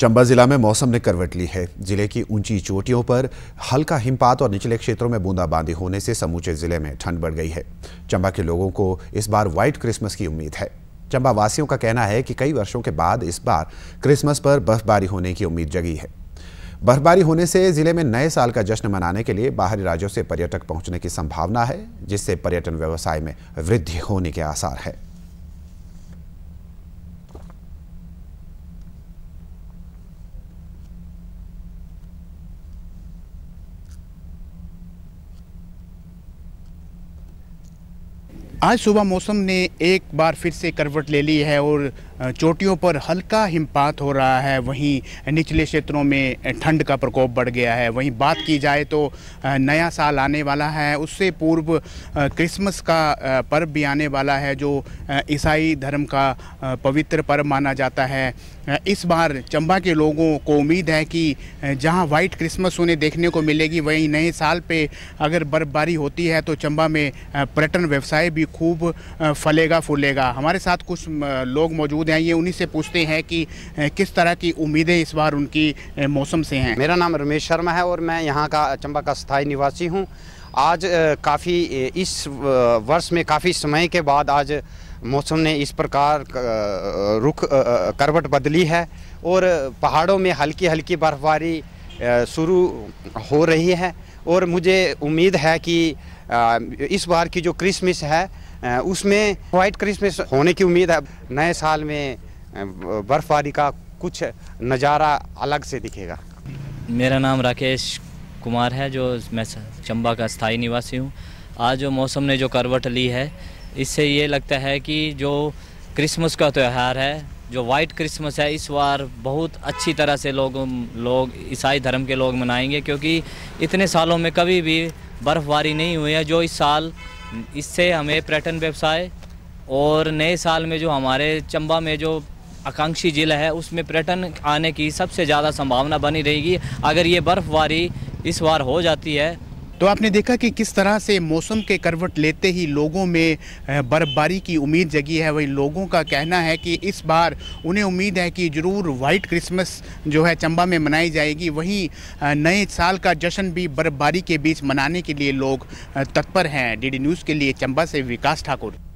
चंबा जिला में मौसम ने करवट ली है जिले की ऊंची चोटियों पर हल्का हिमपात और निचले क्षेत्रों में बूंदाबांदी होने से समूचे जिले में ठंड बढ़ गई है चंबा के लोगों को इस बार व्हाइट क्रिसमस की उम्मीद है चंबा वासियों का कहना है कि कई वर्षों के बाद इस बार क्रिसमस पर बर्फबारी होने की उम्मीद जगी है बर्फबारी होने से जिले में नए साल का जश्न मनाने के लिए बाहरी राज्यों से पर्यटक पहुंचने की संभावना है जिससे पर्यटन व्यवसाय में वृद्धि होने के आसार है आज सुबह मौसम ने एक बार फिर से करवट ले ली है और चोटियों पर हल्का हिमपात हो रहा है वहीं निचले क्षेत्रों में ठंड का प्रकोप बढ़ गया है वहीं बात की जाए तो नया साल आने वाला है उससे पूर्व क्रिसमस का पर्व भी आने वाला है जो ईसाई धर्म का पवित्र पर्व माना जाता है इस बार चंबा के लोगों को उम्मीद है कि जहां वाइट क्रिसमस उन्हें देखने को मिलेगी वहीं नए साल पे अगर बर्फबारी होती है तो चंबा में पर्यटन व्यवसाय भी खूब फलेगा फूलेगा हमारे साथ कुछ लोग मौजूद हैं ये उन्हीं से पूछते हैं कि किस तरह की उम्मीदें इस बार उनकी मौसम से हैं मेरा नाम रमेश शर्मा है और मैं यहाँ का चंबा का स्थायी निवासी हूँ आज काफ़ी इस वर्ष में काफ़ी समय के बाद आज मौसम ने इस प्रकार रुख करवट बदली है और पहाड़ों में हल्की हल्की बर्फबारी शुरू हो रही है और मुझे उम्मीद है कि इस बार की जो क्रिसमस है उसमें वाइट क्रिसमस होने की उम्मीद है नए साल में बर्फबारी का कुछ नज़ारा अलग से दिखेगा मेरा नाम राकेश कुमार है जो मैं चंबा का स्थायी निवासी हूँ आज जो मौसम ने जो करवट ली है इससे ये लगता है कि जो क्रिसमस का त्यौहार है जो वाइट क्रिसमस है इस बार बहुत अच्छी तरह से लोग लोग ईसाई धर्म के लोग मनाएंगे क्योंकि इतने सालों में कभी भी बर्फ़बारी नहीं हुई है जो इस साल इससे हमें पर्यटन व्यवसाय और नए साल में जो हमारे चंबा में जो आकांक्षी जिला है उसमें पर्यटन आने की सबसे ज़्यादा संभावना बनी रहेगी अगर ये बर्फ़बारी इस बार हो जाती है तो आपने देखा कि किस तरह से मौसम के करवट लेते ही लोगों में बर्फबारी की उम्मीद जगी है वही लोगों का कहना है कि इस बार उन्हें उम्मीद है कि ज़रूर वाइट क्रिसमस जो है चंबा में मनाई जाएगी वहीं नए साल का जश्न भी बर्फबारी के बीच मनाने के लिए लोग तत्पर हैं डी न्यूज़ के लिए चंबा से विकास ठाकुर